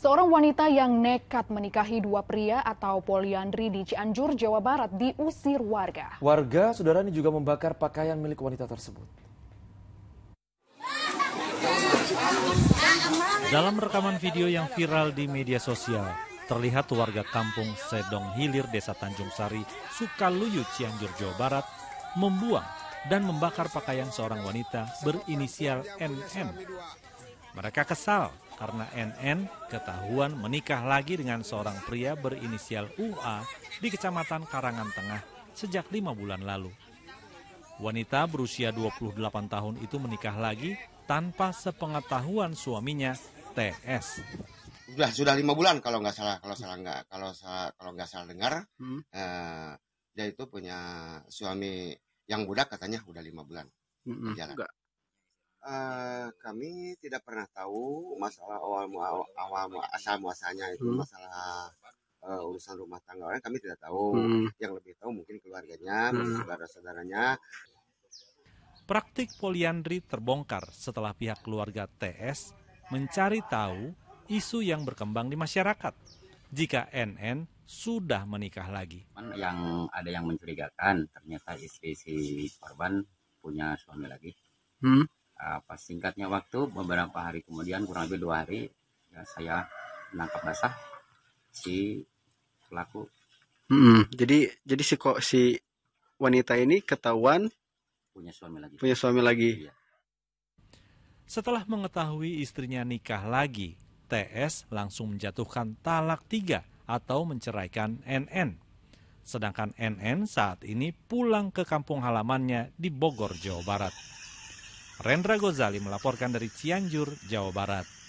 Seorang wanita yang nekat menikahi dua pria atau poliandri di Cianjur, Jawa Barat diusir warga. Warga, saudara ini juga membakar pakaian milik wanita tersebut. Dalam rekaman video yang viral di media sosial, terlihat warga kampung Sedong Hilir, Desa Tanjung Sari, Sukaluyu, Cianjur, Jawa Barat, membuang dan membakar pakaian seorang wanita berinisial NM. Mereka kesal karena NN ketahuan menikah lagi dengan seorang pria berinisial UA di Kecamatan Karangan Tengah sejak lima bulan lalu. Wanita berusia 28 tahun itu menikah lagi tanpa sepengetahuan suaminya TS. Sudah sudah lima bulan kalau nggak salah kalau salah nggak kalau salah kalau nggak salah dengar hmm. eh, dia itu punya suami yang budak katanya udah lima bulan. Hmm, Enggak, Uh, kami tidak pernah tahu masalah awal awal, asal muasanya itu hmm. masalah uh, urusan rumah tangga orang kami tidak tahu hmm. yang lebih tahu mungkin keluarganya hmm. saudara saudaranya praktik poliandri terbongkar setelah pihak keluarga TS mencari tahu isu yang berkembang di masyarakat jika NN sudah menikah lagi yang ada yang mencurigakan ternyata istri si korban punya suami lagi hmm apa eh, singkatnya waktu beberapa hari kemudian kurang lebih dua hari ya saya menangkap basah si pelaku hmm, jadi jadi si kok si wanita ini ketahuan punya suami lagi punya suami lagi iya. setelah mengetahui istrinya nikah lagi TS langsung menjatuhkan talak tiga atau menceraikan NN sedangkan NN saat ini pulang ke kampung halamannya di Bogor Jawa Barat Rendra Gozali melaporkan dari Cianjur, Jawa Barat.